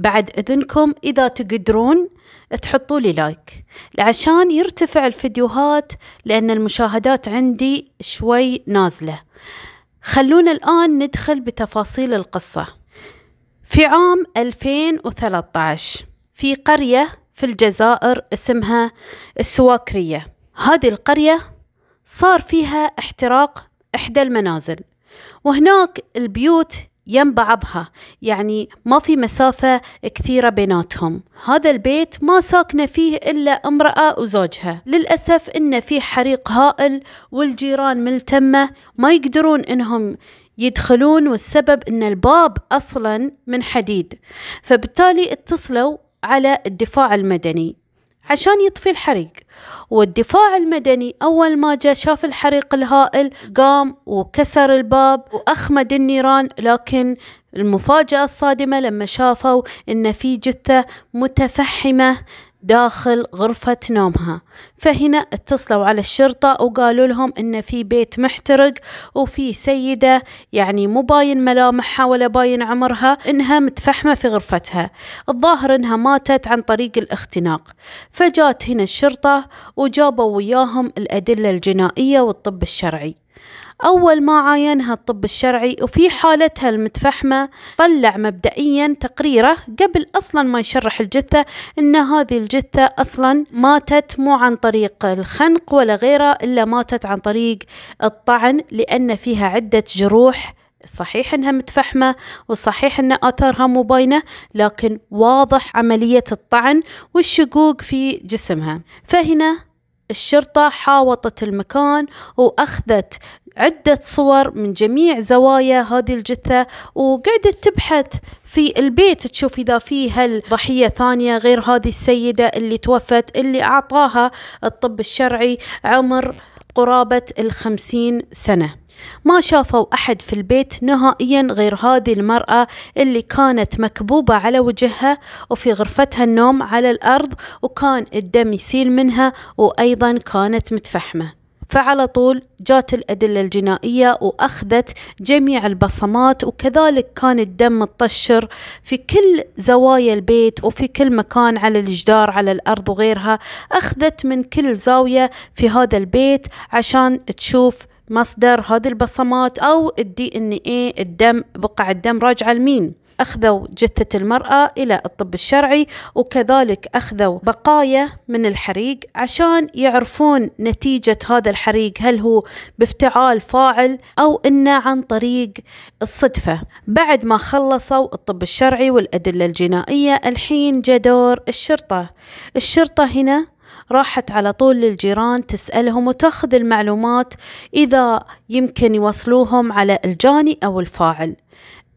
بعد إذنكم إذا تقدرون تحطوا لي لايك عشان يرتفع الفيديوهات لأن المشاهدات عندي شوي نازلة خلونا الآن ندخل بتفاصيل القصة في عام 2013 في قرية في الجزائر اسمها السواكرية هذه القرية صار فيها احتراق إحدى المنازل وهناك البيوت يم بعضها يعني ما في مسافة كثيرة بيناتهم هذا البيت ما ساكنة فيه إلا امرأة وزوجها للأسف إن في حريق هائل والجيران ملتمة ما يقدرون إنهم يدخلون والسبب إن الباب أصلا من حديد فبالتالي اتصلوا على الدفاع المدني عشان يطفي الحريق والدفاع المدني أول ما جاء شاف الحريق الهائل قام وكسر الباب وأخمد النيران لكن المفاجأة الصادمة لما شافوا إن في جثة متفحمة داخل غرفة نومها فهنا اتصلوا على الشرطة وقالوا لهم ان في بيت محترق وفي سيدة يعني مو باين ملامحها ولا باين عمرها انها متفحمة في غرفتها الظاهر انها ماتت عن طريق الاختناق فجات هنا الشرطة وجابوا وياهم الادلة الجنائية والطب الشرعي أول ما عاينها الطب الشرعي وفي حالتها المتفحمة طلع مبدئيا تقريره قبل أصلا ما يشرح الجثة أن هذه الجثة أصلا ماتت مو عن طريق الخنق ولا غيره إلا ماتت عن طريق الطعن لأن فيها عدة جروح صحيح انها متفحمه وصحيح ان اثارها مو باينه لكن واضح عمليه الطعن والشقوق في جسمها فهنا الشرطة حاوطت المكان وأخذت عدة صور من جميع زوايا هذه الجثة وقعدت تبحث في البيت تشوف إذا في هل ضحية ثانية غير هذه السيدة اللي توفت اللي أعطاها الطب الشرعي عمر قرابة الخمسين سنة ما شافوا أحد في البيت نهائيا غير هذه المرأة اللي كانت مكبوبة على وجهها وفي غرفتها النوم على الأرض وكان الدم يسيل منها وأيضا كانت متفحمة فعلى طول جات الأدلة الجنائية وأخذت جميع البصمات وكذلك كان الدم متطشر في كل زوايا البيت وفي كل مكان على الجدار على الأرض وغيرها أخذت من كل زاوية في هذا البيت عشان تشوف مصدر هذه البصمات أو الدي إن اي الدم بقع الدم راجعة لمين أخذوا جثة المرأة إلى الطب الشرعي وكذلك أخذوا بقايا من الحريق عشان يعرفون نتيجة هذا الحريق هل هو بافتعال فاعل أو إنه عن طريق الصدفة بعد ما خلصوا الطب الشرعي والأدلة الجنائية الحين جدور الشرطة الشرطة هنا راحت على طول للجيران تسألهم وتاخذ المعلومات إذا يمكن يوصلوهم على الجاني أو الفاعل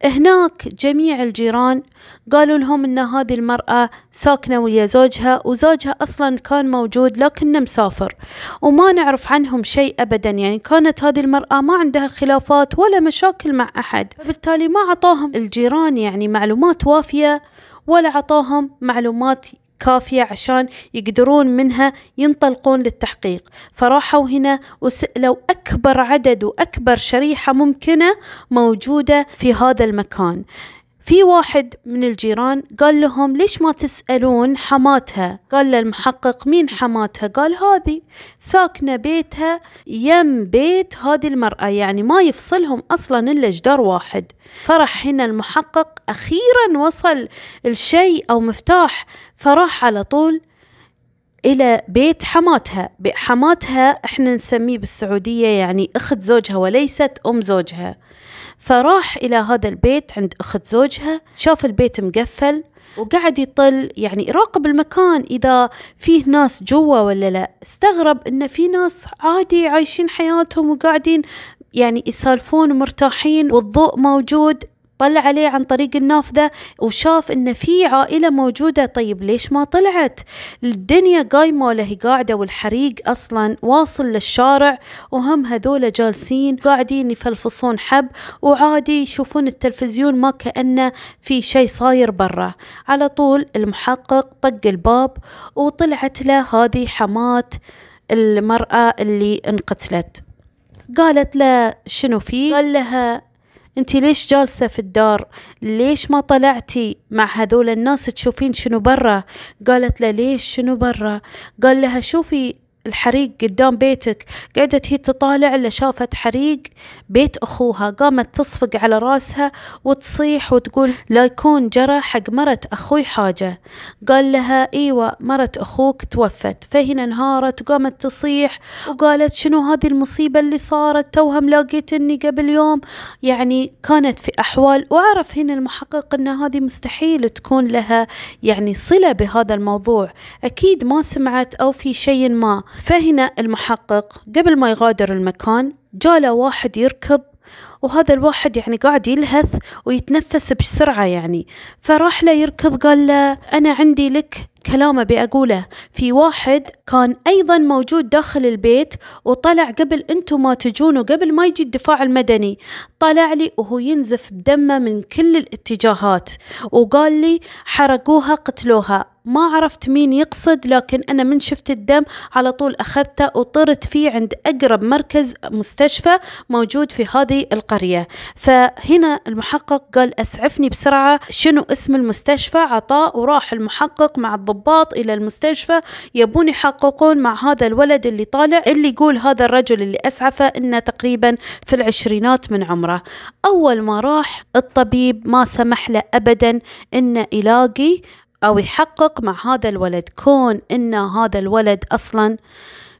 هناك جميع الجيران قالوا لهم ان هذه المرأة ساكنة ويا زوجها وزوجها اصلا كان موجود لكنه مسافر وما نعرف عنهم شيء ابدا يعني كانت هذه المرأة ما عندها خلافات ولا مشاكل مع احد بالتالي ما عطاهم الجيران يعني معلومات وافية ولا عطاهم معلومات كافية عشان يقدرون منها ينطلقون للتحقيق فراحوا هنا وسألوا أكبر عدد وأكبر شريحة ممكنة موجودة في هذا المكان في واحد من الجيران قال لهم ليش ما تسألون حماتها قال له المحقق مين حماتها قال هذه ساكنة بيتها يم بيت هذه المرأة يعني ما يفصلهم أصلا إلا جدار واحد فرح هنا المحقق أخيرا وصل الشيء أو مفتاح فراح على طول إلى بيت حماتها حماتها إحنا نسميه بالسعودية يعني أخت زوجها وليست أم زوجها فراح إلى هذا البيت عند أخت زوجها شاف البيت مقفل وقعد يطل يعني يراقب المكان إذا فيه ناس جوا ولا لا استغرب إن في ناس عادي عايشين حياتهم وقاعدين يعني يسالفون ومرتاحين والضوء موجود طلع عليه عن طريق النافذة وشاف إن في عائلة موجودة طيب ليش ما طلعت الدنيا قايمة له قاعدة والحريق أصلا واصل للشارع وهم هذول جالسين قاعدين يفلفصون حب وعادي يشوفون التلفزيون ما كأنه في شيء صاير برا على طول المحقق طق الباب وطلعت له هذه حماة المرأة اللي انقتلت قالت له شنو فيه قال لها انت ليش جالسة في الدار ليش ما طلعتي مع هذول الناس تشوفين شنو برا قالت له ليش شنو برا قال لها شوفي الحريق قدام بيتك قعدت هي تطالع إلا شافت حريق بيت أخوها قامت تصفق على راسها وتصيح وتقول لا يكون جرى حق مرت أخوي حاجة قال لها إيوة مرت أخوك توفت فهنا انهارت قامت تصيح وقالت شنو هذه المصيبة اللي صارت توها ملاقيتني قبل يوم يعني كانت في أحوال وعرف هنا المحقق أن هذه مستحيل تكون لها يعني صلة بهذا الموضوع أكيد ما سمعت أو في شيء ما فهنا المحقق قبل ما يغادر المكان جاله واحد يركض وهذا الواحد يعني قاعد يلهث ويتنفس بسرعة يعني فراح له يركض قال له أنا عندي لك كلام أبي أقوله في واحد كان أيضا موجود داخل البيت وطلع قبل أنتم ما تجون وقبل ما يجي الدفاع المدني طلع لي وهو ينزف بدمه من كل الاتجاهات وقال لي حرقوها قتلوها ما عرفت مين يقصد لكن أنا من شفت الدم على طول أخذته وطرت فيه عند أقرب مركز مستشفى موجود في هذه القرية فهنا المحقق قال أسعفني بسرعة شنو اسم المستشفى عطاء وراح المحقق مع الضباط إلى المستشفى يبون يحققون مع هذا الولد اللي طالع اللي يقول هذا الرجل اللي أسعفه إنه تقريبا في العشرينات من عمره أول ما راح الطبيب ما سمح له أبدا إنه يلاقي أو يحقق مع هذا الولد كون أن هذا الولد أصلا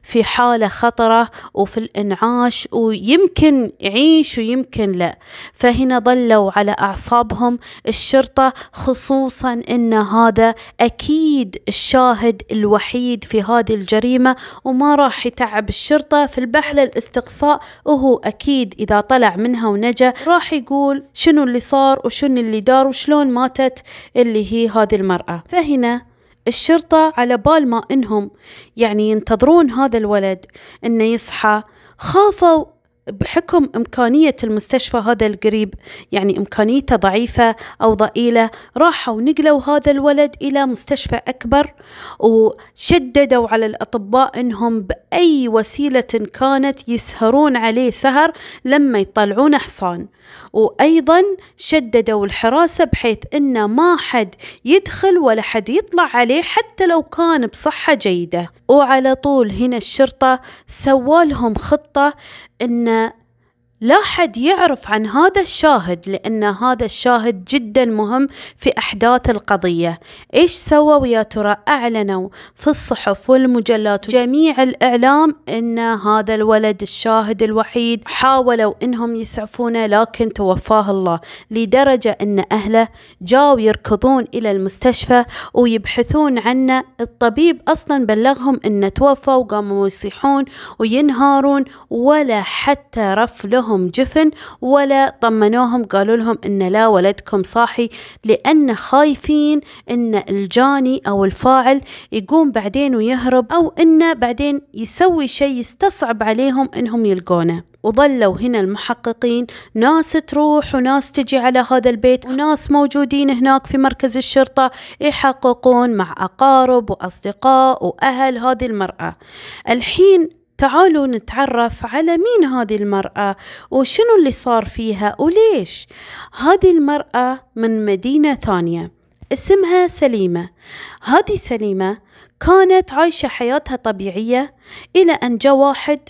في حالة خطرة وفي الإنعاش ويمكن يعيش ويمكن لا فهنا ظلوا على أعصابهم الشرطة خصوصا أن هذا أكيد الشاهد الوحيد في هذه الجريمة وما راح يتعب الشرطة في البحث للاستقصاء وهو أكيد إذا طلع منها ونجا راح يقول شنو اللي صار وشنو اللي دار وشلون ماتت اللي هي هذه المرأة فهنا الشرطة على بال ما إنهم يعني ينتظرون هذا الولد إنه يصحى خافوا بحكم إمكانية المستشفى هذا القريب يعني إمكانيته ضعيفة أو ضئيلة راحوا نقلوا هذا الولد إلى مستشفى أكبر وشددوا على الأطباء أنهم بأي وسيلة كانت يسهرون عليه سهر لما يطلعون حصان وأيضا شددوا الحراسة بحيث أن ما حد يدخل ولا حد يطلع عليه حتى لو كان بصحة جيدة وعلى طول هنا الشرطة سوالهم خطة أن لا حد يعرف عن هذا الشاهد لأن هذا الشاهد جدا مهم في أحداث القضية إيش سووا يا ترى أعلنوا في الصحف والمجلات وجميع الإعلام أن هذا الولد الشاهد الوحيد حاولوا أنهم يسعفونه لكن توفاه الله لدرجة أن أهله جاوا يركضون إلى المستشفى ويبحثون عنه الطبيب أصلا بلغهم أنه توفى وقاموا يصيحون وينهارون ولا حتى رف لهم لهم جفن ولا طمنوهم قالوا لهم ان لا ولدكم صاحي لان خايفين ان الجاني او الفاعل يقوم بعدين ويهرب او انه بعدين يسوي شيء يستصعب عليهم انهم يلقونه وظلوا هنا المحققين ناس تروح وناس تجي على هذا البيت وناس موجودين هناك في مركز الشرطة يحققون مع أقارب وأصدقاء وأهل هذه المرأة الحين تعالوا نتعرف على مين هذه المرأة وشنو اللي صار فيها وليش هذه المرأة من مدينة ثانية اسمها سليمة هذه سليمة كانت عايشة حياتها طبيعية إلى أن جاء واحد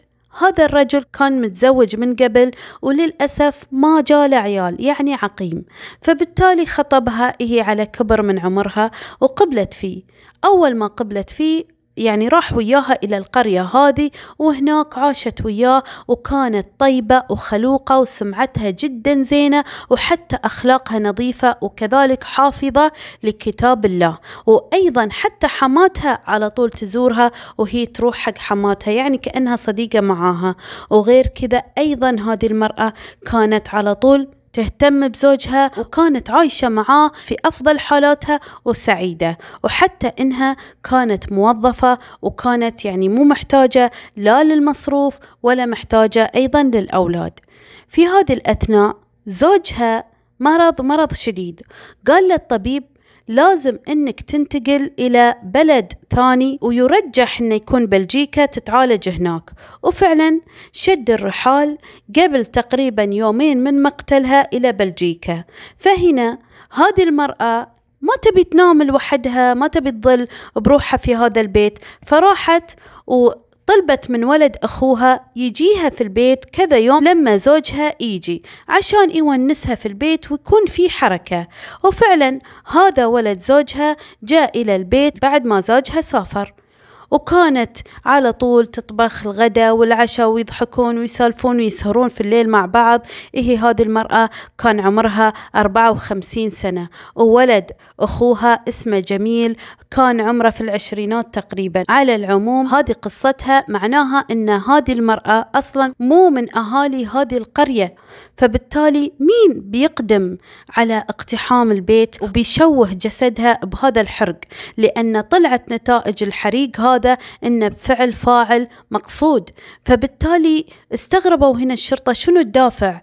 هذا الرجل كان متزوج من قبل وللأسف ما جاء عيال يعني عقيم فبالتالي خطبها هي على كبر من عمرها وقبلت فيه أول ما قبلت فيه يعني راح وياها إلى القرية هذه وهناك عاشت وياه وكانت طيبة وخلوقة وسمعتها جدا زينة وحتى أخلاقها نظيفة وكذلك حافظة لكتاب الله وأيضا حتى حماتها على طول تزورها وهي تروح حق حماتها يعني كأنها صديقة معاها وغير كذا أيضا هذه المرأة كانت على طول تهتم بزوجها وكانت عايشة معاه في أفضل حالاتها وسعيدة وحتى إنها كانت موظفة وكانت يعني مو محتاجة لا للمصروف ولا محتاجة أيضا للأولاد في هذه الأثناء زوجها مرض مرض شديد قال للطبيب لازم انك تنتقل الى بلد ثاني ويرجح انه يكون بلجيكا تتعالج هناك وفعلا شد الرحال قبل تقريبا يومين من مقتلها الى بلجيكا فهنا هذه المرأة ما تبي تنام لوحدها ما تبي تظل بروحها في هذا البيت فراحت و طلبت من ولد أخوها يجيها في البيت كذا يوم لما زوجها يجي عشان يونسها في البيت ويكون في حركة وفعلا هذا ولد زوجها جاء إلى البيت بعد ما زوجها سافر وكانت على طول تطبخ الغداء والعشاء ويضحكون ويسالفون ويسهرون في الليل مع بعض إيه هذه المرأة كان عمرها 54 سنة وولد أخوها اسمه جميل كان عمره في العشرينات تقريبا على العموم هذه قصتها معناها أن هذه المرأة أصلا مو من أهالي هذه القرية فبالتالي مين بيقدم على اقتحام البيت وبيشوه جسدها بهذا الحرق لأن طلعت نتائج الحريق هذا أنه بفعل فاعل مقصود فبالتالي استغربوا هنا الشرطة شنو الدافع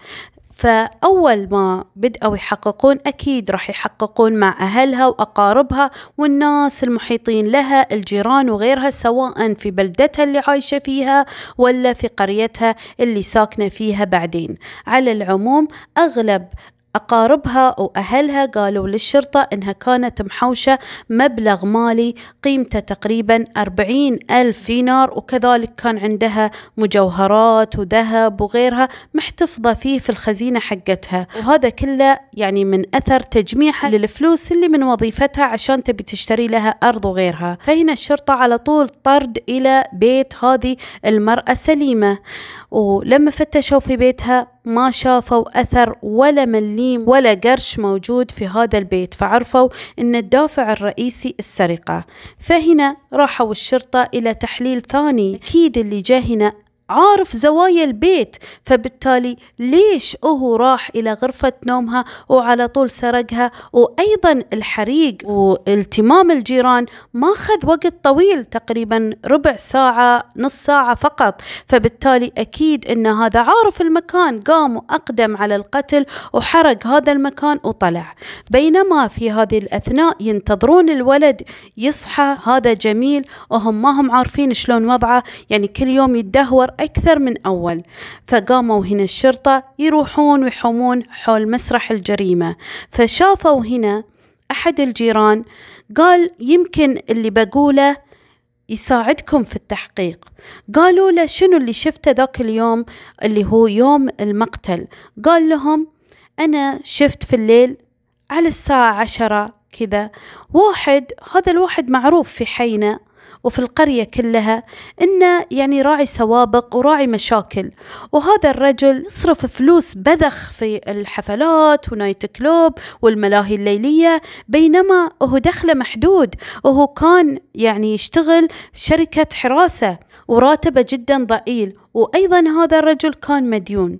فأول ما بدأوا يحققون أكيد راح يحققون مع أهلها وأقاربها والناس المحيطين لها الجيران وغيرها سواء في بلدتها اللي عايشة فيها ولا في قريتها اللي ساكنة فيها بعدين على العموم أغلب أقاربها وأهلها قالوا للشرطة إنها كانت محوشة مبلغ مالي قيمته تقريبا أربعين ألف دينار وكذلك كان عندها مجوهرات وذهب وغيرها محتفظة فيه في الخزينة حقتها وهذا كله يعني من أثر تجميعها للفلوس اللي من وظيفتها عشان تبي تشتري لها أرض وغيرها فهنا الشرطة على طول طرد إلى بيت هذه المرأة سليمة ولما فتشوا في بيتها ما شافوا أثر ولا مليم ولا قرش موجود في هذا البيت فعرفوا أن الدافع الرئيسي السرقة فهنا راحوا الشرطة إلى تحليل ثاني أكيد اللي جاهنا هنا عارف زوايا البيت فبالتالي ليش هو راح إلى غرفة نومها وعلى طول سرقها وأيضا الحريق والتمام الجيران ما خذ وقت طويل تقريبا ربع ساعة نص ساعة فقط فبالتالي أكيد أن هذا عارف المكان قام وأقدم على القتل وحرق هذا المكان وطلع بينما في هذه الأثناء ينتظرون الولد يصحى هذا جميل وهم ما هم عارفين شلون وضعه يعني كل يوم يدهور أكثر من أول فقاموا هنا الشرطة يروحون ويحومون حول مسرح الجريمة فشافوا هنا أحد الجيران قال يمكن اللي بقوله يساعدكم في التحقيق قالوا له شنو اللي شفته ذاك اليوم اللي هو يوم المقتل قال لهم أنا شفت في الليل على الساعة عشرة كذا واحد هذا الواحد معروف في حينا وفي القرية كلها إنه يعني راعي سوابق وراعي مشاكل وهذا الرجل صرف فلوس بذخ في الحفلات ونايت كلوب والملاهي الليلية بينما هو دخله محدود وهو كان يعني يشتغل شركة حراسة وراتبه جدا ضئيل وأيضا هذا الرجل كان مديون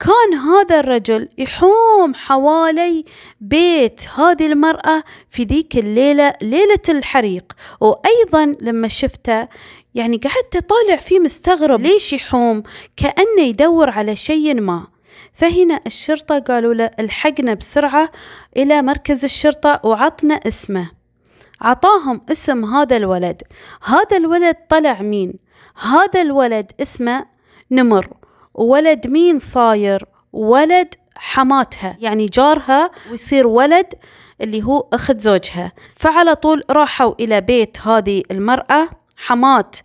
كان هذا الرجل يحوم حوالي بيت هذه المرأة في ذيك الليلة ليلة الحريق وأيضا لما شفته يعني قعدت أطالع فيه مستغرب ليش يحوم كأنه يدور على شيء ما فهنا الشرطة قالوا له الحقنا بسرعة إلى مركز الشرطة وعطنا اسمه عطاهم اسم هذا الولد هذا الولد طلع مين هذا الولد اسمه نمر ولد مين صاير ولد حماتها يعني جارها ويصير ولد اللي هو أخت زوجها فعلى طول راحوا إلى بيت هذه المرأة حمات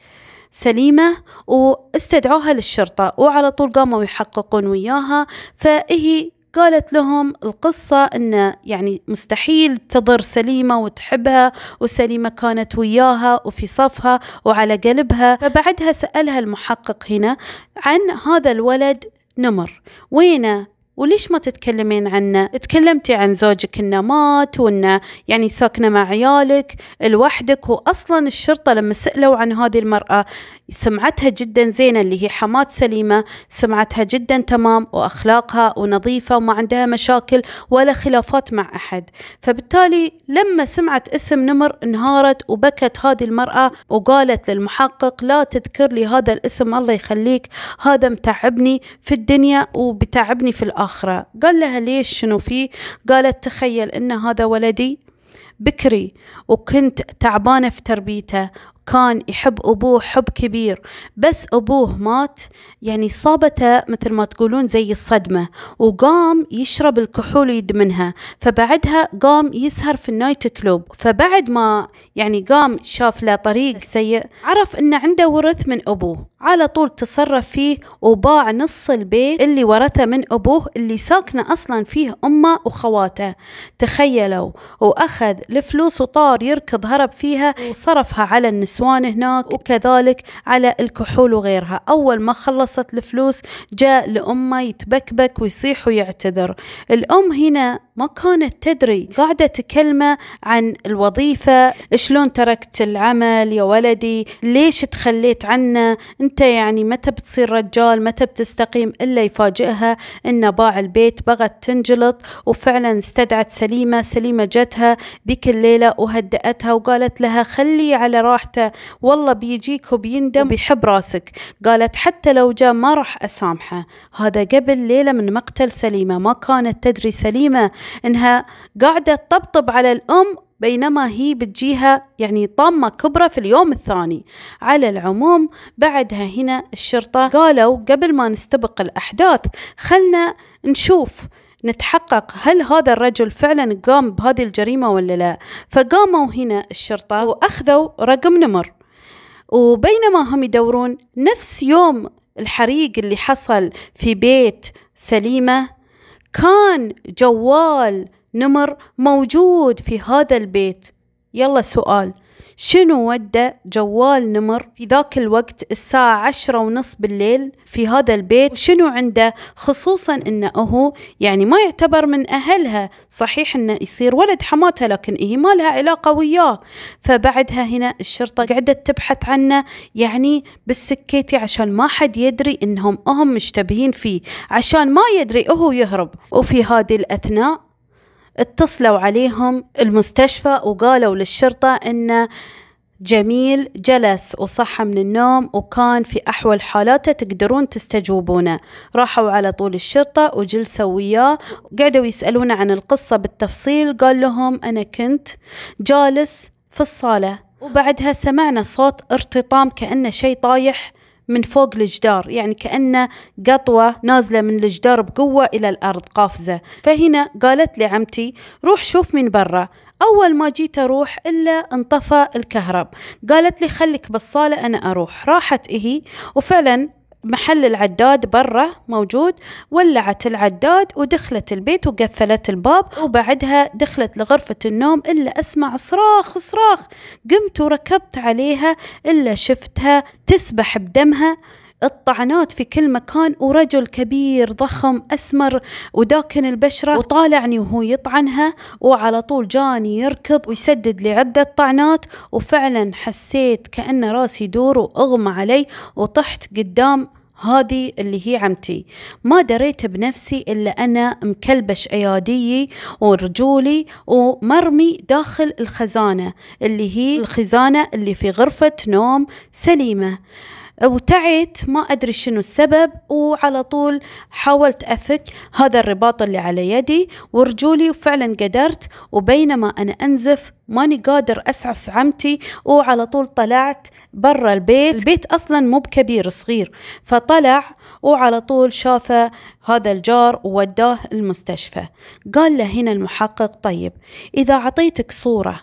سليمة واستدعوها للشرطة وعلى طول قاموا يحققون وياها فهي قالت لهم القصة أنه يعني مستحيل تضر سليمة وتحبها وسليمة كانت وياها وفي صفها وعلى قلبها فبعدها سألها المحقق هنا عن هذا الولد نمر وينه وليش ما تتكلمين عنه تكلمتي عن زوجك انه مات وانه يعني ساكنه مع عيالك لوحدك واصلا الشرطه لما سالوا عن هذه المراه سمعتها جدا زينه اللي هي حماه سليمه سمعتها جدا تمام واخلاقها ونظيفه وما عندها مشاكل ولا خلافات مع احد فبالتالي لما سمعت اسم نمر انهارت وبكت هذه المراه وقالت للمحقق لا تذكر لي هذا الاسم الله يخليك هذا متعبني في الدنيا وبتعبني في الاخره الآخرة قال لها ليش شنو فيه قالت تخيل إن هذا ولدي بكري وكنت تعبانة في تربيته كان يحب أبوه حب كبير بس أبوه مات يعني صابته مثل ما تقولون زي الصدمة وقام يشرب الكحول ويدمنها فبعدها قام يسهر في النايت كلوب فبعد ما يعني قام شاف له طريق سيء عرف أنه عنده ورث من أبوه على طول تصرف فيه وباع نص البيت اللي ورثه من أبوه اللي ساكنة أصلا فيه أمه وخواته تخيلوا وأخذ الفلوس وطار يركض هرب فيها وصرفها على النساء النسوان هناك وكذلك على الكحول وغيرها أول ما خلصت الفلوس جاء لأمه يتبكبك ويصيح ويعتذر الأم هنا ما كانت تدري قاعدة تكلمة عن الوظيفة شلون تركت العمل يا ولدي ليش تخليت عنه انت يعني متى بتصير رجال متى بتستقيم إلا يفاجئها إن باع البيت بغت تنجلط وفعلا استدعت سليمة سليمة جتها ذيك الليلة وهدأتها وقالت لها خلي على راحته والله بيجيك وبيندم وبيحب راسك قالت حتى لو جاء ما راح أسامحه هذا قبل ليلة من مقتل سليمة ما كانت تدري سليمة انها قاعده تطبطب على الام بينما هي بتجيها يعني طامة كبرى في اليوم الثاني على العموم بعدها هنا الشرطة قالوا قبل ما نستبق الأحداث خلنا نشوف نتحقق هل هذا الرجل فعلا قام بهذه الجريمة ولا لا فقاموا هنا الشرطة وأخذوا رقم نمر وبينما هم يدورون نفس يوم الحريق اللي حصل في بيت سليمة كان جوال نمر موجود في هذا البيت يلا سؤال شنو ودى جوال نمر في ذاك الوقت الساعة عشرة ونص بالليل في هذا البيت شنو عنده خصوصا انه هو يعني ما يعتبر من اهلها صحيح انه يصير ولد حماتها لكن هي إيه ما لها علاقة وياه فبعدها هنا الشرطة قعدت تبحث عنه يعني بالسكيتي عشان ما حد يدري انهم هم مشتبهين فيه عشان ما يدري هو يهرب وفي هذه الاثناء اتصلوا عليهم المستشفى وقالوا للشرطة أن جميل جلس وصحى من النوم وكان في أحوال حالاته تقدرون تستجوبونه راحوا على طول الشرطة وجلسوا وياه قعدوا يسألونه عن القصة بالتفصيل قال لهم أنا كنت جالس في الصالة وبعدها سمعنا صوت ارتطام كأنه شيء طايح من فوق الجدار يعني كأنه قطوة نازلة من الجدار بقوة إلى الأرض قافزة فهنا قالت لي عمتي روح شوف من برا أول ما جيت أروح إلا انطفى الكهرب قالت لي خليك بالصالة أنا أروح راحت إهي وفعلا محل العداد برا موجود ولعت العداد ودخلت البيت وقفلت الباب وبعدها دخلت لغرفة النوم إلا أسمع صراخ صراخ قمت وركبت عليها إلا شفتها تسبح بدمها الطعنات في كل مكان ورجل كبير ضخم أسمر وداكن البشرة وطالعني وهو يطعنها وعلى طول جاني يركض ويسدد لي عدة طعنات وفعلا حسيت كأن راسي يدور وأغمى علي وطحت قدام هذه اللي هي عمتي ما دريت بنفسي إلا أنا مكلبش أيادي ورجولي ومرمي داخل الخزانة اللي هي الخزانة اللي في غرفة نوم سليمة وتعيت ما أدري شنو السبب وعلى طول حاولت أفك هذا الرباط اللي على يدي ورجولي وفعلا قدرت وبينما أنا أنزف ماني قادر أسعف عمتي وعلى طول طلعت برا البيت البيت أصلا مو بكبير صغير فطلع وعلى طول شافه هذا الجار ووداه المستشفى قال له هنا المحقق طيب إذا أعطيتك صورة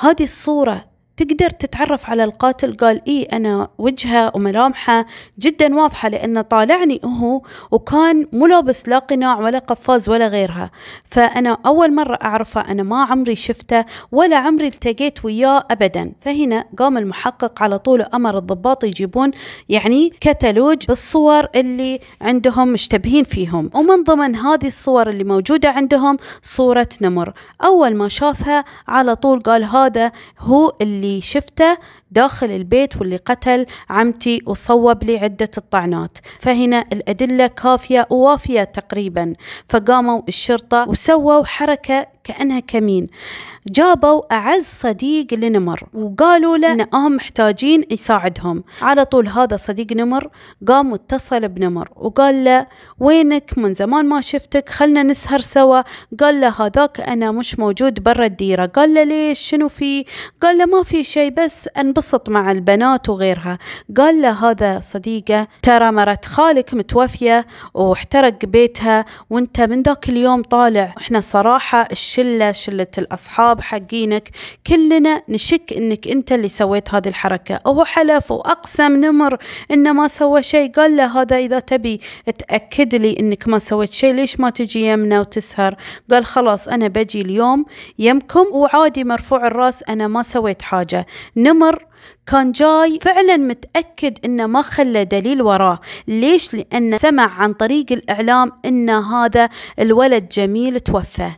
هذه الصورة تقدر تتعرف على القاتل قال إيه أنا وجهه وملامحه جدا واضحة لأنه طالعني هو وكان مو لابس لا قناع ولا قفاز ولا غيرها فأنا أول مرة أعرفه أنا ما عمري شفته ولا عمري التقيت وياه أبدا فهنا قام المحقق على طول أمر الضباط يجيبون يعني كتالوج بالصور اللي عندهم مشتبهين فيهم ومن ضمن هذه الصور اللي موجودة عندهم صورة نمر أول ما شافها على طول قال هذا هو اللي اللي شفته داخل البيت واللي قتل عمتي وصوب لي عدة الطعنات فهنا الأدلة كافية ووافية تقريبا فقاموا الشرطة وسووا حركة كأنها كمين جابوا أعز صديق لنمر وقالوا له أنهم محتاجين يساعدهم على طول هذا صديق نمر قام واتصل بنمر وقال له وينك من زمان ما شفتك خلنا نسهر سوا قال له هذاك أنا مش موجود برا الديرة قال له ليش شنو في قال له ما في شيء بس أنبسط مع البنات وغيرها قال له هذا صديقه ترى مرت خالك متوفية واحترق بيتها وانت من ذاك اليوم طالع احنا صراحة الشلة شلة الأصحاب الأصحاب حقينك كلنا نشك أنك أنت اللي سويت هذه الحركة هو حلف وأقسم نمر أنه ما سوى شيء قال له هذا إذا تبي تأكد لي أنك ما سويت شيء ليش ما تجي يمنا وتسهر قال خلاص أنا بجي اليوم يمكم وعادي مرفوع الراس أنا ما سويت حاجة نمر كان جاي فعلا متأكد انه ما خلى دليل وراه ليش لانه سمع عن طريق الاعلام ان هذا الولد جميل توفى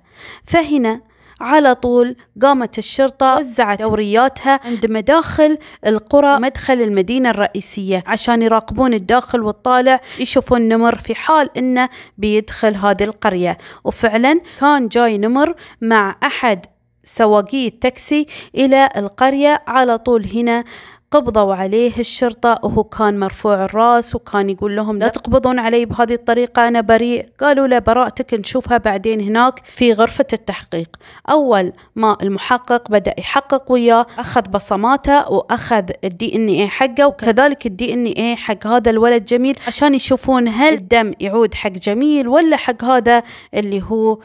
فهنا على طول قامت الشرطة وزعت دورياتها عند مداخل القرى مدخل المدينة الرئيسية عشان يراقبون الداخل والطالع يشوفون نمر في حال إنه بيدخل هذه القرية وفعلا كان جاي نمر مع أحد سواقي التاكسي إلى القرية على طول هنا قبضوا عليه الشرطة وهو كان مرفوع الراس وكان يقول لهم لا تقبضون علي بهذه الطريقة أنا بريء قالوا له براءتك نشوفها بعدين هناك في غرفة التحقيق أول ما المحقق بدأ يحقق وياه أخذ بصماته وأخذ الدي ان اي حقه وكذلك الدي ان اي حق هذا الولد جميل عشان يشوفون هل الدم يعود حق جميل ولا حق هذا اللي هو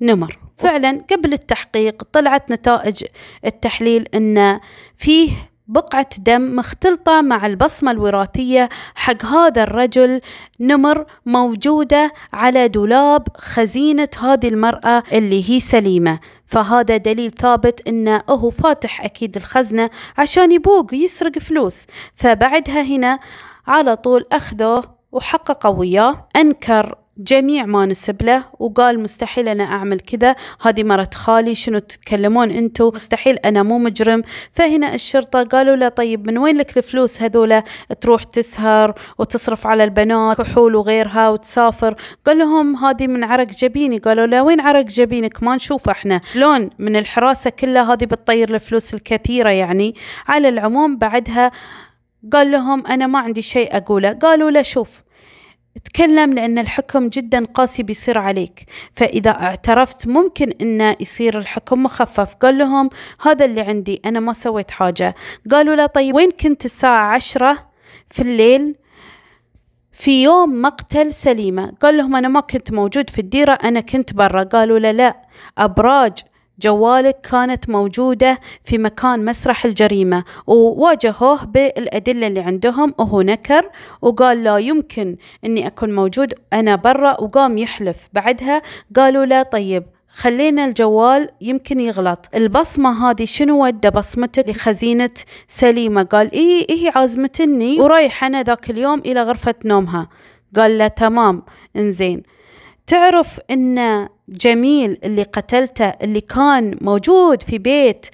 نمر فعلا قبل التحقيق طلعت نتائج التحليل أن فيه بقعة دم مختلطة مع البصمة الوراثية حق هذا الرجل نمر موجودة على دولاب خزينة هذه المرأة اللي هي سليمة فهذا دليل ثابت انه هو فاتح اكيد الخزنة عشان يبوق يسرق فلوس فبعدها هنا على طول اخذوه وحققوا وياه انكر جميع ما نسب له وقال مستحيل انا اعمل كذا هذه مرت خالي شنو تتكلمون انتم مستحيل انا مو مجرم فهنا الشرطه قالوا له طيب من وين لك الفلوس هذولا تروح تسهر وتصرف على البنات كحول وغيرها وتسافر قال لهم هذه من عرق جبيني قالوا له وين عرق جبينك ما نشوف احنا شلون من الحراسه كلها هذه بتطير الفلوس الكثيره يعني على العموم بعدها قال لهم انا ما عندي شيء اقوله قالوا له شوف تكلم لأن الحكم جدا قاسي بيصير عليك فإذا اعترفت ممكن أن يصير الحكم مخفف قال لهم هذا اللي عندي أنا ما سويت حاجة قالوا له طيب وين كنت الساعة عشرة في الليل في يوم مقتل سليمة قال لهم أنا ما كنت موجود في الديرة أنا كنت برا قالوا له لا أبراج جوالك كانت موجودة في مكان مسرح الجريمة وواجهوه بالأدلة اللي عندهم وهو نكر وقال لا يمكن أني أكون موجود أنا برا وقام يحلف بعدها قالوا لا طيب خلينا الجوال يمكن يغلط البصمة هذه شنو ودى بصمتك لخزينة سليمة قال إيه إيه عازمتني ورايح أنا ذاك اليوم إلى غرفة نومها قال له تمام انزين تعرف أن جميل اللي قتلته اللي كان موجود في بيت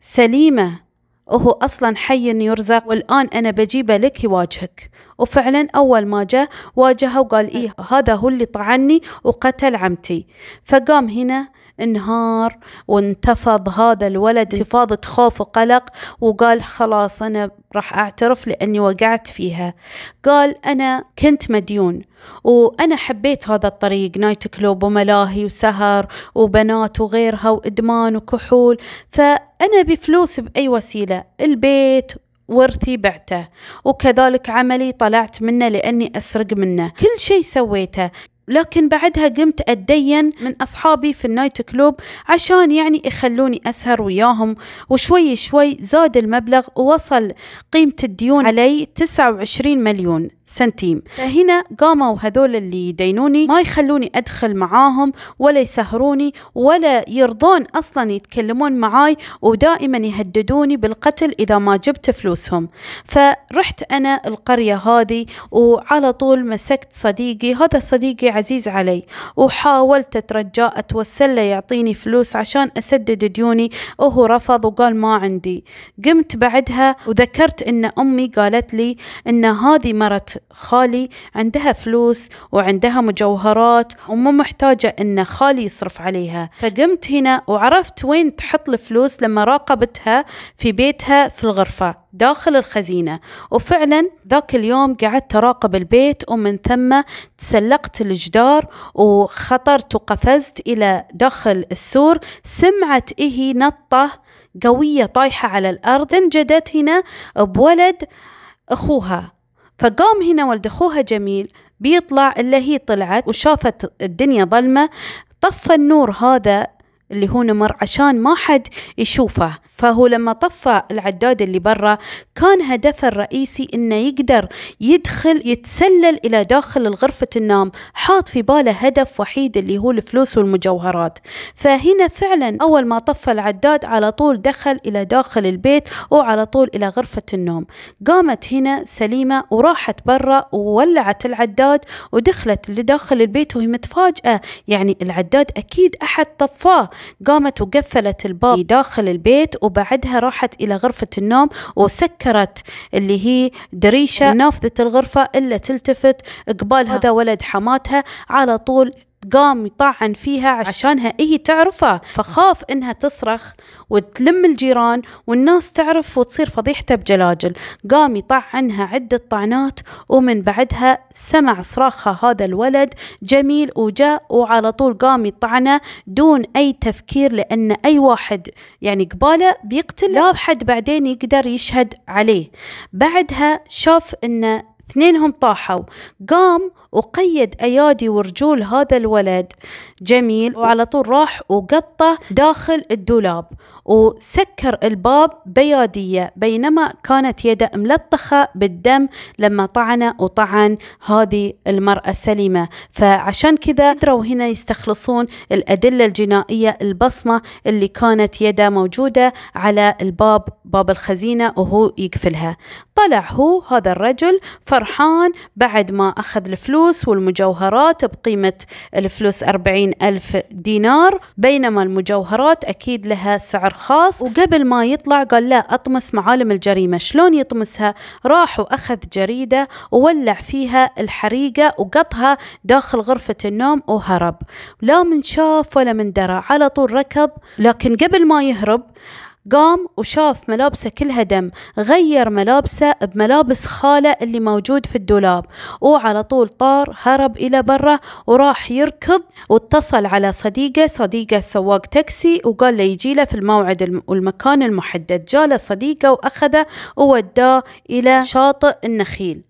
سليمة وهو أصلا حي يرزق والآن أنا بجيبه لك يواجهك وفعلا أول ما جاء واجهه وقال إيه هذا هو اللي طعني وقتل عمتي فقام هنا انهار وانتفض هذا الولد إيه. انتفاضة خوف وقلق وقال خلاص أنا راح أعترف لأني وقعت فيها قال أنا كنت مديون وأنا حبيت هذا الطريق نايت كلوب وملاهي وسهر وبنات وغيرها وإدمان وكحول فأنا بفلوس بأي وسيلة البيت ورثي بعته وكذلك عملي طلعت منه لأني أسرق منه كل شيء سويته لكن بعدها قمت أتدين من أصحابي في النايت كلوب عشان يعني يخلوني أسهر وياهم وشوي شوي زاد المبلغ ووصل قيمة الديون علي 29 مليون سنتيم فهنا قاموا هذول اللي يدينوني ما يخلوني أدخل معاهم ولا يسهروني ولا يرضون أصلا يتكلمون معاي ودائما يهددوني بالقتل إذا ما جبت فلوسهم فرحت أنا القرية هذه وعلى طول مسكت صديقي هذا صديقي عزيز علي وحاولت أترجاه له يعطيني فلوس عشان أسدد ديوني وهو رفض وقال ما عندي قمت بعدها وذكرت أن أمي قالت لي أن هذه مرت خالي عندها فلوس وعندها مجوهرات ومو محتاجة أن خالي يصرف عليها فقمت هنا وعرفت وين تحط الفلوس لما راقبتها في بيتها في الغرفة داخل الخزينة وفعلا ذاك اليوم قعدت أراقب البيت ومن ثم تسلقت جدار وخطرت وقفزت إلى داخل السور سمعت إيه نطة قوية طايحة على الأرض انجدت هنا بولد أخوها فقام هنا ولد أخوها جميل بيطلع إلا هي طلعت وشافت الدنيا ظلمة طفى النور هذا اللي هو نمر عشان ما حد يشوفه فهو لما طفى العداد اللي برا كان هدفه الرئيسي انه يقدر يدخل يتسلل الى داخل الغرفة النوم حاط في باله هدف وحيد اللي هو الفلوس والمجوهرات فهنا فعلا اول ما طفى العداد على طول دخل الى داخل البيت وعلى طول الى غرفة النوم قامت هنا سليمة وراحت برا وولعت العداد ودخلت لداخل البيت وهي متفاجئة يعني العداد اكيد احد طفاه قامت وقفلت الباب داخل البيت وبعدها راحت إلى غرفة النوم وسكرت اللي هي دريشة نافذة الغرفة إلا تلتفت قبال آه. هذا ولد حماتها على طول قام يطعن فيها عشانها هي إيه تعرفه فخاف انها تصرخ وتلم الجيران والناس تعرف وتصير فضيحته بجلاجل قام يطعنها عدة طعنات ومن بعدها سمع صراخها هذا الولد جميل وجاء وعلى طول قام يطعنه دون أي تفكير لأن أي واحد يعني قباله بيقتل لا حد بعدين يقدر يشهد عليه بعدها شاف أنه اثنينهم طاحوا قام وقيد أيادي ورجول هذا الولد جميل وعلى طول راح وقطه داخل الدولاب وسكر الباب بيادية بينما كانت يده ملطخة بالدم لما طعنه وطعن هذه المرأة سليمة فعشان كذا قدروا هنا يستخلصون الأدلة الجنائية البصمة اللي كانت يده موجودة على الباب باب الخزينة وهو يقفلها طلع هو هذا الرجل فرحان بعد ما أخذ الفلوس الفلوس والمجوهرات بقيمة الفلوس أربعين ألف دينار بينما المجوهرات أكيد لها سعر خاص وقبل ما يطلع قال لا أطمس معالم الجريمة شلون يطمسها راح وأخذ جريدة وولع فيها الحريقة وقطها داخل غرفة النوم وهرب لا من شاف ولا من درى على طول ركض لكن قبل ما يهرب قام وشاف ملابسه كلها دم غير ملابسه بملابس خاله اللي موجود في الدولاب وعلى طول طار هرب إلى برا وراح يركض واتصل على صديقه صديقه سواق تاكسي وقال له يجي له في الموعد والمكان المحدد جاله صديقه وأخذه ووداه إلى شاطئ النخيل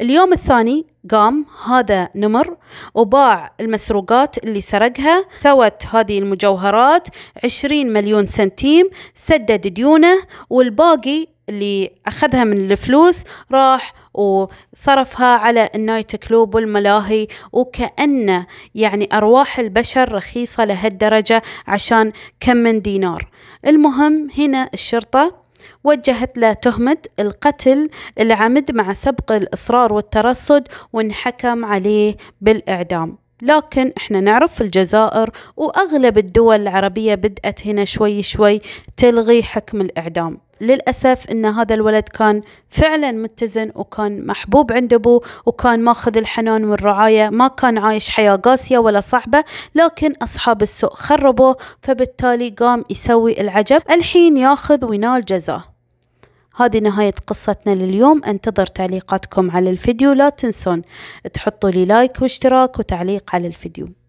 اليوم الثاني قام هذا نمر وباع المسروقات اللي سرقها سوت هذه المجوهرات عشرين مليون سنتيم سدد ديونه والباقي اللي أخذها من الفلوس راح وصرفها على النايت كلوب والملاهي وكأنه يعني أرواح البشر رخيصة لهالدرجة عشان كم من دينار المهم هنا الشرطة وجهت له تهمة القتل العمد مع سبق الإصرار والترصد وانحكم عليه بالإعدام لكن احنا نعرف في الجزائر واغلب الدول العربيه بدات هنا شوي شوي تلغي حكم الاعدام للأسف أن هذا الولد كان فعلا متزن وكان محبوب عند أبوه وكان ماخذ الحنان والرعاية ما كان عايش حياة قاسية ولا صعبة لكن أصحاب السوء خربوه فبالتالي قام يسوي العجب الحين ياخذ وينال جزاه هذه نهاية قصتنا لليوم أنتظر تعليقاتكم على الفيديو لا تنسون تحطوا لي لايك واشتراك وتعليق على الفيديو